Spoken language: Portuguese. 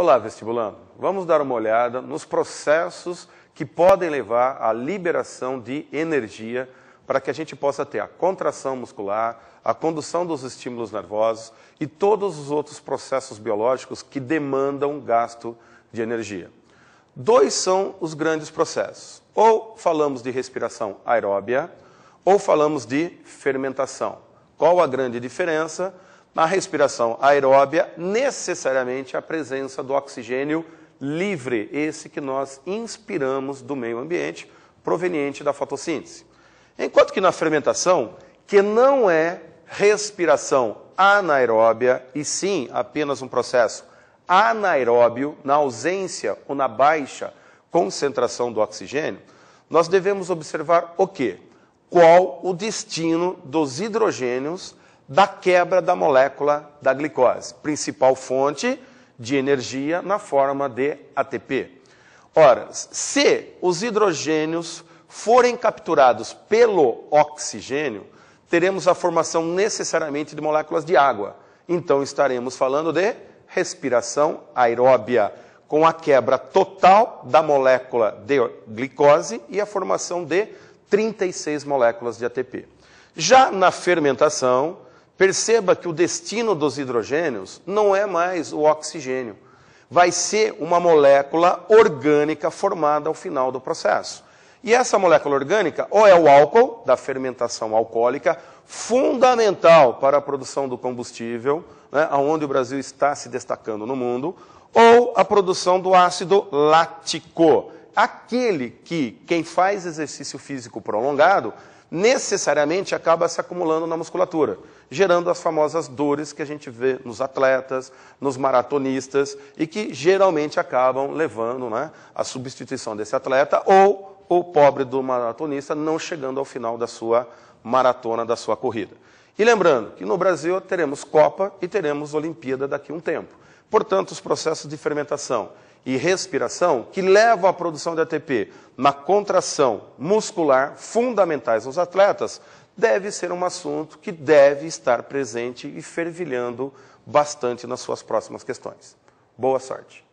Olá, vestibulando. Vamos dar uma olhada nos processos que podem levar à liberação de energia para que a gente possa ter a contração muscular, a condução dos estímulos nervosos e todos os outros processos biológicos que demandam gasto de energia. Dois são os grandes processos. Ou falamos de respiração aeróbia, ou falamos de fermentação. Qual a grande diferença? Na respiração aeróbia, necessariamente a presença do oxigênio livre, esse que nós inspiramos do meio ambiente, proveniente da fotossíntese. Enquanto que na fermentação, que não é respiração anaeróbia, e sim apenas um processo anaeróbio, na ausência ou na baixa concentração do oxigênio, nós devemos observar o quê? Qual o destino dos hidrogênios da quebra da molécula da glicose, principal fonte de energia na forma de ATP. Ora, se os hidrogênios forem capturados pelo oxigênio, teremos a formação necessariamente de moléculas de água. Então estaremos falando de respiração aeróbia, com a quebra total da molécula de glicose e a formação de 36 moléculas de ATP. Já na fermentação, Perceba que o destino dos hidrogênios não é mais o oxigênio. Vai ser uma molécula orgânica formada ao final do processo. E essa molécula orgânica ou é o álcool, da fermentação alcoólica, fundamental para a produção do combustível, né, onde o Brasil está se destacando no mundo, ou a produção do ácido lático, aquele que quem faz exercício físico prolongado necessariamente acaba se acumulando na musculatura, gerando as famosas dores que a gente vê nos atletas, nos maratonistas e que geralmente acabam levando né, à substituição desse atleta ou o pobre do maratonista não chegando ao final da sua maratona, da sua corrida. E lembrando que no Brasil teremos Copa e teremos Olimpíada daqui a um tempo. Portanto, os processos de fermentação e respiração que levam à produção de ATP na contração muscular fundamentais aos atletas deve ser um assunto que deve estar presente e fervilhando bastante nas suas próximas questões. Boa sorte!